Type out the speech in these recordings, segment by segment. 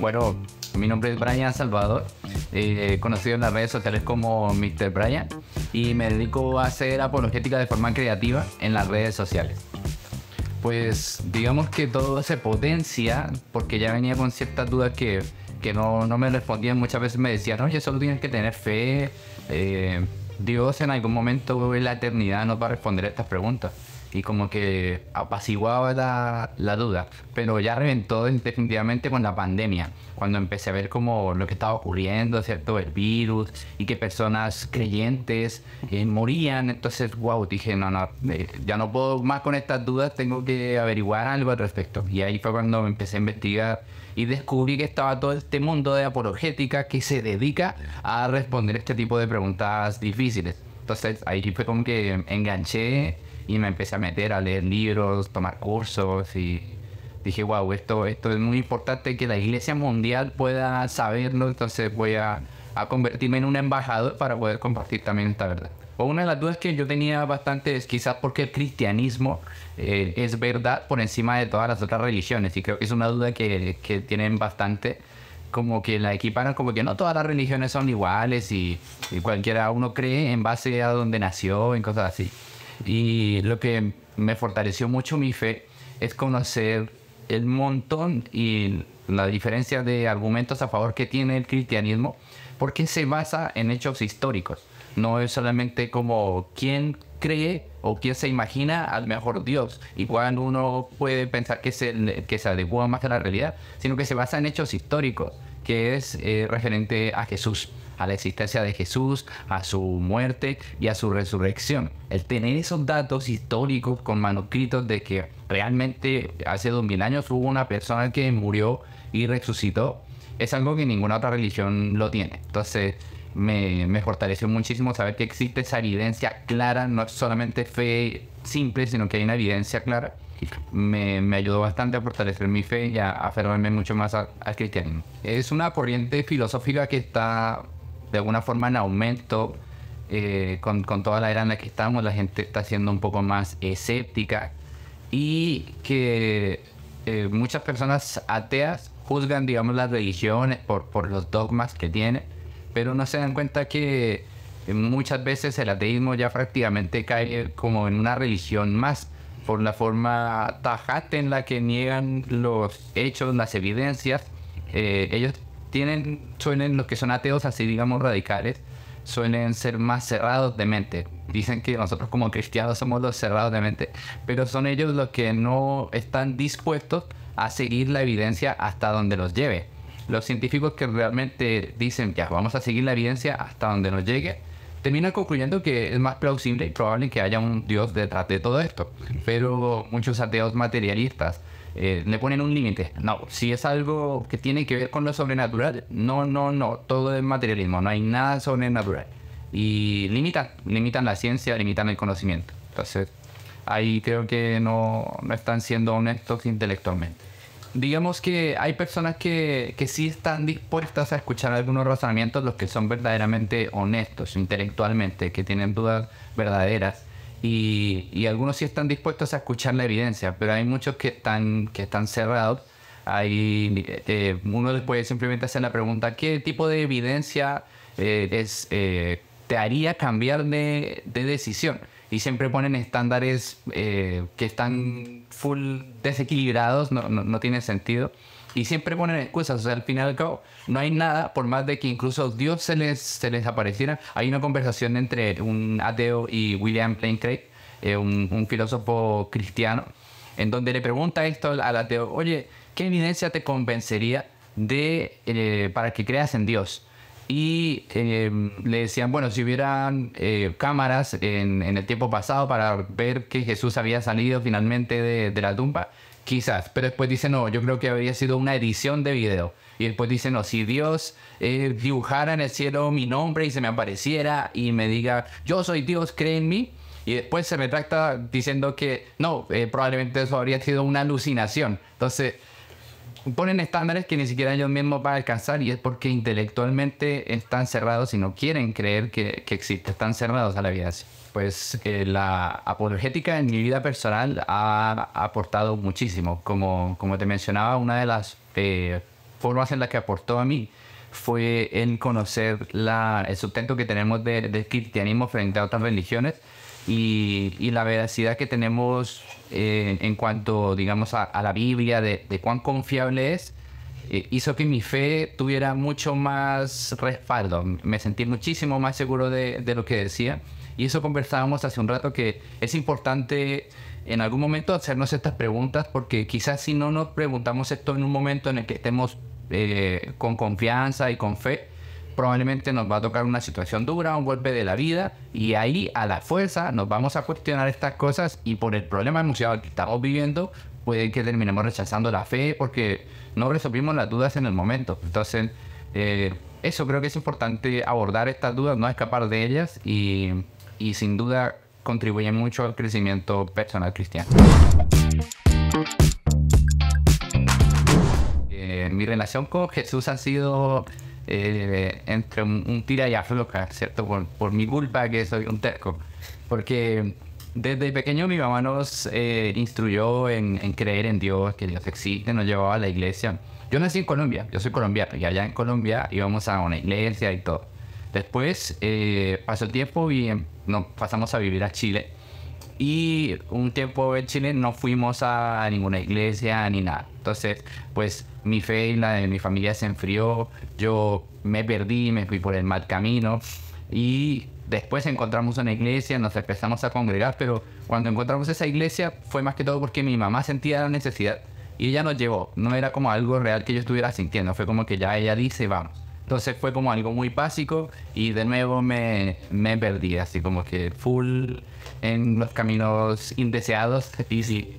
Bueno, mi nombre es Brian Salvador, eh, conocido en las redes sociales como Mr. Brian, y me dedico a hacer apologética de forma creativa en las redes sociales. Pues digamos que todo se potencia porque ya venía con ciertas dudas que, no, no, me respondían. Muchas veces me decían, oye, solo tienes que tener fe. Eh, Dios en algún momento en la eternidad nos va a responder estas preguntas y como que apaciguaba la, duda. Pero ya reventó definitivamente con la pandemia, cuando empecé a ver como lo que estaba ocurriendo, ¿cierto? El virus y que personas creyentes eh, morían. Entonces, wow, dije, no, no, eh, ya no puedo más con estas dudas, tengo que averiguar algo al respecto. Y ahí fue cuando empecé a investigar y descubrí que estaba todo este mundo de apologética que se dedica a responder este tipo de preguntas difíciles. Entonces ahí fue como que enganché y me empecé a meter a leer libros, tomar cursos y dije, wow, esto, esto es muy importante que la iglesia mundial pueda saberlo, entonces voy a, a convertirme en un embajador para poder compartir también esta verdad. O una de las dudas que yo tenía bastante es quizás porque el cristianismo eh, es verdad por encima de todas las otras religiones y creo que es una duda que, que tienen bastante como que la equiparan como que no todas las religiones son iguales y, y cualquiera uno cree en base a donde nació, en cosas así. Y lo que me fortaleció mucho mi fe es conocer el montón y la diferencia de argumentos a favor que tiene el cristianismo, porque se basa en hechos históricos. No es solamente como quién cree o quién se imagina al mejor Dios. Y cuando uno puede pensar que se, que se adecua más a la realidad, sino que se basa en hechos históricos, que es eh, referente a Jesús, a la existencia de Jesús, a su muerte y a su resurrección. El tener esos datos históricos con manuscritos de que realmente hace dos mil años hubo una persona que murió y resucitó, es algo que ninguna otra religión lo tiene. Entonces, me, fortaleció muchísimo saber que existe esa evidencia clara, no solamente fe simple, sino que hay una evidencia clara. Me, ayudó bastante a fortalecer mi fe y a aferrarme mucho más al cristianismo. Es una corriente filosófica que está de alguna forma en aumento eh, con, toda la era en la que estamos, la gente está siendo un poco más escéptica y que eh, muchas personas ateas juzgan, digamos, las religiones por, por los dogmas que tienen pero no se dan cuenta que eh, muchas veces el ateísmo ya prácticamente cae como en una religión más por la forma tajante en la que niegan los hechos, las evidencias. Eh, ellos tienen, suelen, los que son ateos así digamos radicales, suelen ser más cerrados de mente. Dicen que nosotros como cristianos somos los cerrados de mente, pero son ellos los que no están dispuestos a seguir la evidencia hasta donde los lleve los científicos que realmente dicen, ya, vamos a seguir la evidencia hasta donde nos llegue, terminan concluyendo que es más plausible y probable que haya un Dios detrás de todo esto. Pero muchos ateos materialistas eh, le ponen un límite. No, si es algo que tiene que ver con lo sobrenatural, no, no, no, todo es materialismo, no hay nada sobrenatural. Y limitan, limitan la ciencia, limitan el conocimiento. Entonces, ahí creo que no están siendo honestos intelectualmente digamos que hay personas que, que sí están dispuestas a escuchar algunos razonamientos, los que son verdaderamente honestos intelectualmente, que tienen dudas verdaderas. Y, algunos sí están dispuestos a escuchar la evidencia, pero hay muchos que están, que están cerrados. Hay, eh, uno les puede simplemente hacer la pregunta, ¿qué tipo de evidencia eh, es, eh, te haría cambiar de decisión? y siempre ponen estándares eh, que están full desequilibrados, no, no, tiene sentido. Y siempre ponen excusas, o sea, al final cabo, no hay nada, por más de que incluso Dios se les, se les apareciera. Hay una conversación entre un ateo y William Plain eh, un, filósofo cristiano, en donde le pregunta esto al ateo, oye, ¿qué evidencia te convencería de, eh, para que creas en Dios? y em, le decían, bueno, si hubieran eh, cámaras en, el tiempo pasado para ver que Jesús había salido finalmente de, la tumba, quizás, pero después dice, no, yo creo que habría sido una edición de video. Y después dice, no, si Dios eh, dibujara en el cielo mi nombre y se me apareciera y me diga, yo soy Dios, cree en mí. Y después se me trata diciendo que no, eh, probablemente eso habría sido una alucinación. Entonces, ponen estándares que ni siquiera ellos mismos van a alcanzar y es porque intelectualmente están cerrados y no quieren creer que, que existe, están cerrados a la vida. Pues eh, la apologética en mi vida personal ha, aportado muchísimo. Como, como te mencionaba, una de las eh, formas en las que aportó a mí fue el conocer la, el sustento que tenemos del de cristianismo frente a otras religiones y, la veracidad que tenemos eh, en cuanto, digamos, a, la Biblia, de, cuán confiable es, eh, hizo que mi fe tuviera mucho más respaldo. Me sentí muchísimo más seguro de, lo que decía. Y eso conversábamos hace un rato que es importante en algún momento hacernos estas preguntas porque quizás si no nos preguntamos esto en un momento en el que estemos eh, con confianza y con fe, probablemente nos va a tocar una situación dura, un golpe de la vida, y ahí a la fuerza nos vamos a cuestionar estas cosas y por el problema emocional que estamos viviendo, puede que terminemos rechazando la fe porque no resolvimos las dudas en el momento. Entonces, eh, eso creo que es importante abordar estas dudas, no escapar de ellas y, sin duda contribuye mucho al crecimiento personal cristiano. Eh, mi relación con Jesús ha sido eh, entre un, tira y afloja, ¿cierto? Por, mi culpa que soy un terco. Porque desde pequeño mi mamá nos eh, instruyó en, creer en Dios, que Dios existe, nos llevaba a la iglesia. Yo nací en Colombia, yo soy colombiano, y allá en Colombia íbamos a una iglesia y todo. Después eh, pasó el tiempo y em, nos pasamos a vivir a Chile y un tiempo en Chile no fuimos a, ninguna iglesia ni nada. Entonces, pues mi fe y la de mi familia se enfrió, yo me perdí, me fui por el mal camino y después encontramos una iglesia, nos empezamos a congregar, pero cuando encontramos esa iglesia fue más que todo porque mi mamá sentía la necesidad y ella nos llevó, no era como algo real que yo estuviera sintiendo, fue como que ya ella dice, vamos. Entonces fue como algo muy básico y de nuevo me, perdí, así como que full en los caminos indeseados. Y sí,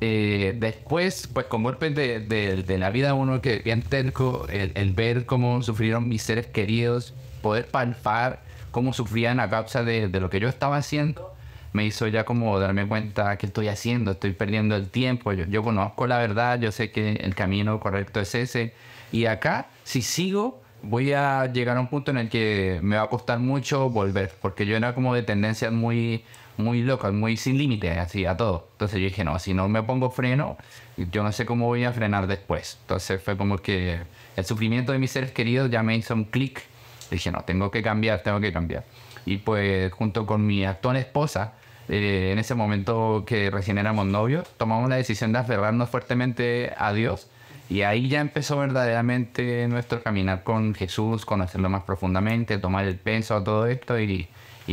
eh, después, pues con golpes de, la vida uno que bien terco, el, ver cómo sufrieron mis seres queridos, poder palpar cómo sufrían a causa de lo que yo estaba haciendo, me hizo ya como darme cuenta que estoy haciendo, estoy perdiendo el tiempo, yo, conozco la verdad, yo sé que el camino correcto es ese. Y acá, si sigo, voy a llegar a un punto en el que me va a costar mucho volver, porque yo era como de tendencias muy, muy locas, muy sin límites, así a todo. Entonces yo dije, no, si no me pongo freno, yo no sé cómo voy a frenar después. Entonces fue como que el sufrimiento de mis seres queridos ya me hizo un clic. Dije, no, tengo que cambiar, tengo que cambiar. Y pues junto con mi actual esposa, eh, en ese momento que recién éramos novios, tomamos la decisión de aferrarnos fuertemente a Dios. Y ahí ya empezó verdaderamente nuestro caminar con Jesús, conocerlo más profundamente, tomar el peso, a todo esto y,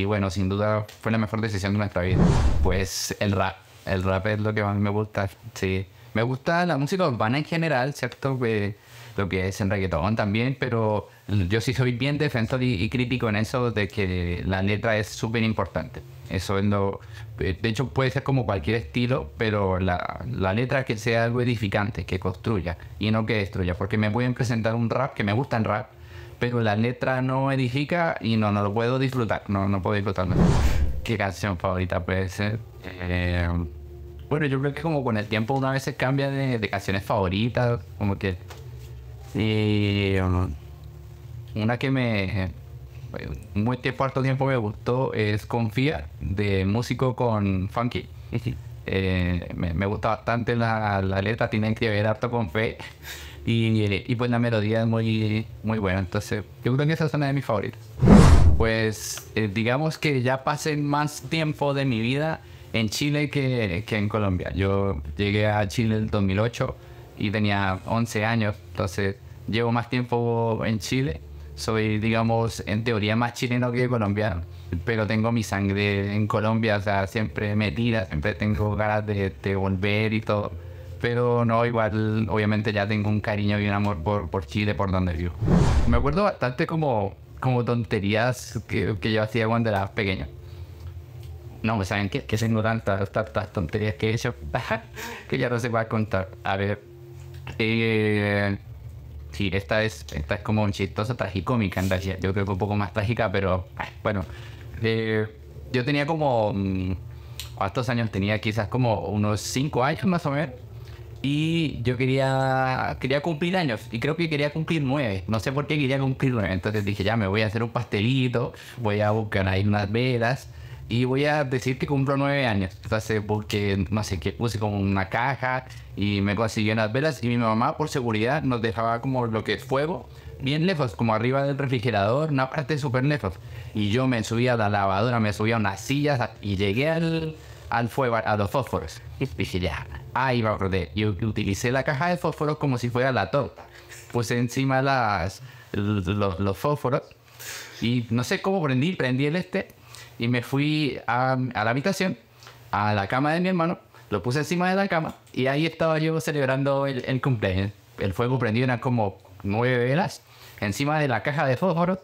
bueno, sin duda fue la mejor decisión de nuestra vida. Pues el rap, el rap es lo que más me gusta, sí. Me gusta la música urbana en general, ¿cierto? Eh, lo que es en reggaetón también, pero yo sí soy bien defensor y crítico en eso de que la letra es súper importante. Eso lo... Eh, de hecho puede ser como cualquier estilo, pero la, la, letra que sea algo edificante, que construya y no que destruya, porque me pueden presentar un rap que me gusta en rap, pero la letra no edifica y no, lo puedo disfrutar, no, no puedo disfrutar. ¿Qué canción favorita puede ser? Eh, bueno, yo creo que como con el tiempo una vez se cambia de, canciones favoritas, como que... Y, um, una que me muy cuarto tiempo me gustó, es Confía, de músico con Funky. Eh, me, me, gusta bastante la, letra, tiene que ver harto con fe. Y, y, pues la melodía es muy, muy buena. Entonces, yo creo que esa es una de mis favoritas. Pues eh, digamos que ya pasé más tiempo de mi vida en Chile que, que en Colombia. Yo llegué a Chile en 2008 y tenía 11 años, entonces llevo más tiempo en Chile soy, digamos, en teoría más chileno que colombiano, pero tengo mi sangre en Colombia, o sea, siempre me tira, siempre tengo ganas de, volver y todo. Pero no, igual, obviamente ya tengo un cariño y un amor por, Chile, por donde vivo. Me acuerdo bastante como, como tonterías que, que yo hacía cuando era pequeño. No, pues, ¿saben qué? Que tengo tantas, tantas tonterías que he hecho que ya no se va a contar. A ver, eh, Sí, esta es, esta es como un chistosa, tragicómica en realidad. Yo creo que un poco más trágica, pero ah, bueno. Eh, yo tenía como. a mm, estos años tenía? Quizás como unos 5 años más o menos. Y yo quería, quería cumplir años. Y creo que quería cumplir 9. No sé por qué quería cumplir 9. Entonces dije, ya me voy a hacer un pastelito. Voy a buscar ahí unas velas y voy a decir que cumplo nueve años. Entonces, porque no sé qué, puse como una caja y me consiguió las velas. Y mi mamá, por seguridad, nos dejaba como lo que es fuego, bien lejos, como arriba del refrigerador, una parte súper lejos. Y yo me subía a la lavadora, me subía a unas sillas y llegué al, al fuego, a los fósforos. Y dije, ya, ahí va a yo Y utilicé la caja de fósforos como si fuera la torta. Puse encima las, los, los fósforos y no sé cómo prendí, prendí el este y me fui a, la habitación, a la cama de mi hermano, lo puse encima de la cama y ahí estaba yo celebrando el, cumpleaños. El fuego prendido era como nueve velas encima de la caja de fósforos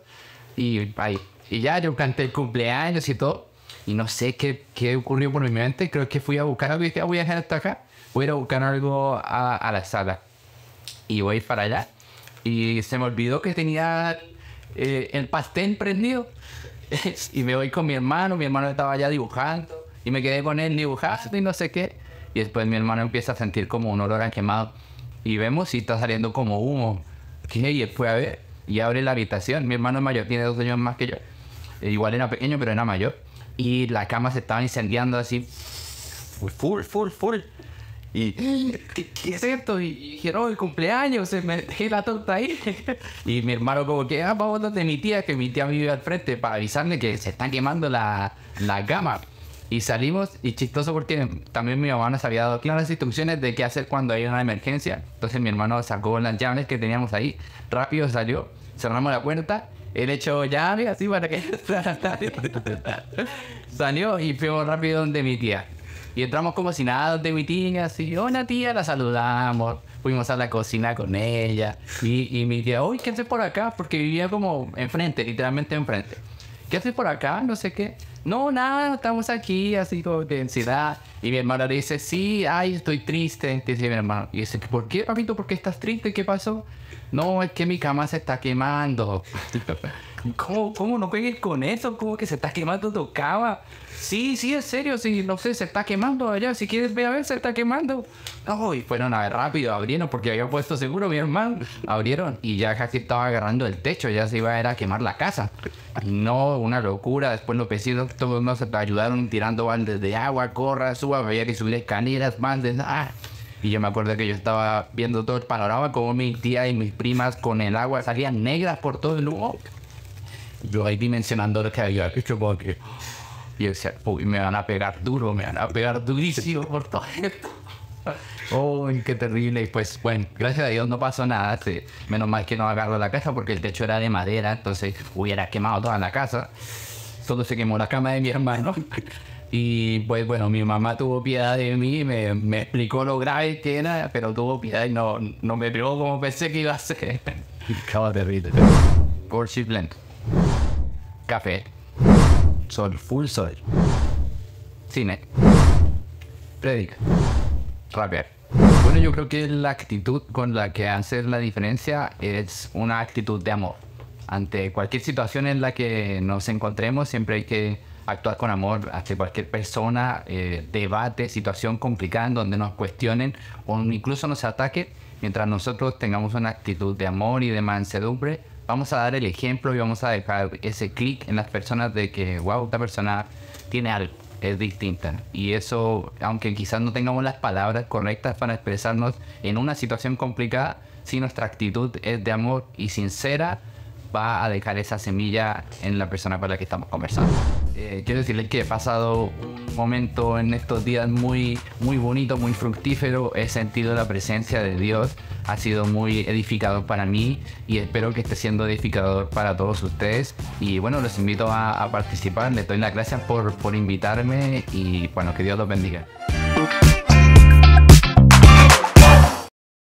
y ahí. Y ya yo canté el cumpleaños y todo. Y no sé qué, qué ocurrió por mi mente. Creo que fui a buscar algo y dije, ah, voy a dejar hasta acá. Voy a buscar algo a, la sala. Y voy para allá. Y se me olvidó que tenía eh, el pastel prendido. y me voy con mi hermano, mi hermano estaba ya dibujando, y me quedé con él dibujando y no sé qué. Y después mi hermano empieza a sentir como un olor a quemado. Y vemos si está saliendo como humo. ¿Qué? Y después a ver, y abre la habitación. Mi hermano es mayor, tiene dos años más que yo. Eh, igual era pequeño, pero era mayor. Y la cama se estaba incendiando así, full, full, full. Y, ¿qué, es esto? Y, dijeron el cumpleaños, me dejé la torta ahí. y mi hermano como que, ah, vamos donde mi tía, que mi tía vive al frente, para avisarle que se están quemando la, la Y salimos, y chistoso porque también mi mamá nos había dado claras instrucciones de qué hacer cuando hay una emergencia. Entonces mi hermano sacó las llaves que teníamos ahí, rápido salió, cerramos la puerta, él echó llave así para que salió y fuimos rápido donde mi tía. Y entramos como si nada de mi tía, así, hola tía, la saludamos. Fuimos a la cocina con ella. Y, y mi tía, uy, ¿qué haces por acá? Porque vivía como enfrente, literalmente enfrente. ¿Qué haces por acá? No sé qué no, nada, estamos aquí, así con de Y mi hermano dice, sí, ay, estoy triste. Dice mi hermano y dice, ¿por qué, papito? ¿Por qué estás triste? ¿Qué pasó? No, es que mi cama se está quemando. ¿Cómo, cómo no puedes con eso? ¿Cómo que se está quemando tu cama? Sí, sí, es serio, sí, no sé, se está quemando allá. Si quieres, ve a ver, se está quemando. No, y fueron a ver rápido, abrieron, porque había puesto seguro mi hermano. Abrieron y ya casi estaba agarrando el techo, ya se iba a ir a quemar la casa. No, una locura. Después lo vecinos todos nos ayudaron tirando baldes de agua, corra, suba, había que subir escaleras, baldes, ah. Y yo me acuerdo que yo estaba viendo todo el panorama, como mi tía y mis primas con el agua salían negras por todo el lugar. Yo ahí dimensionando lo que había hecho porque... Y decía, uy, me van a pegar duro, me van a pegar durísimo por todo esto. Uy, qué terrible. Y pues, bueno, gracias a Dios no pasó nada. Este, menos mal que no agarró la casa porque el techo era de madera, entonces hubiera quemado toda la casa todo se quemó la cama de mi hermano. Y pues bueno, mi mamá tuvo piedad de mí, me, explicó lo grave que era, pero tuvo piedad y no, no me pegó como pensé que iba a ser. Acaba terrible. Porsche blend. Café. Sol, full sol. Cine. Predic. Rapper. Bueno, yo creo que la actitud con la que haces la diferencia es una actitud de amor ante cualquier situación en la que nos encontremos, siempre hay que actuar con amor hacia cualquier persona, eh, debate, situación complicada en donde nos cuestionen o incluso nos ataquen. mientras nosotros tengamos una actitud de amor y de mansedumbre, vamos a dar el ejemplo y vamos a dejar ese clic en las personas de que, wow, esta persona tiene algo, es distinta. Y eso, aunque quizás no tengamos las palabras correctas para expresarnos en una situación complicada, si nuestra actitud es de amor y sincera, va a dejar esa semilla en la persona con la que estamos conversando. Eh, quiero decirles que he pasado un momento en estos días muy, muy bonito, muy fructífero. He sentido la presencia de Dios. Ha sido muy edificador para mí y espero que esté siendo edificador para todos ustedes. Y bueno, los invito a, a participar. Les doy las gracias por, por invitarme y bueno, que Dios los bendiga.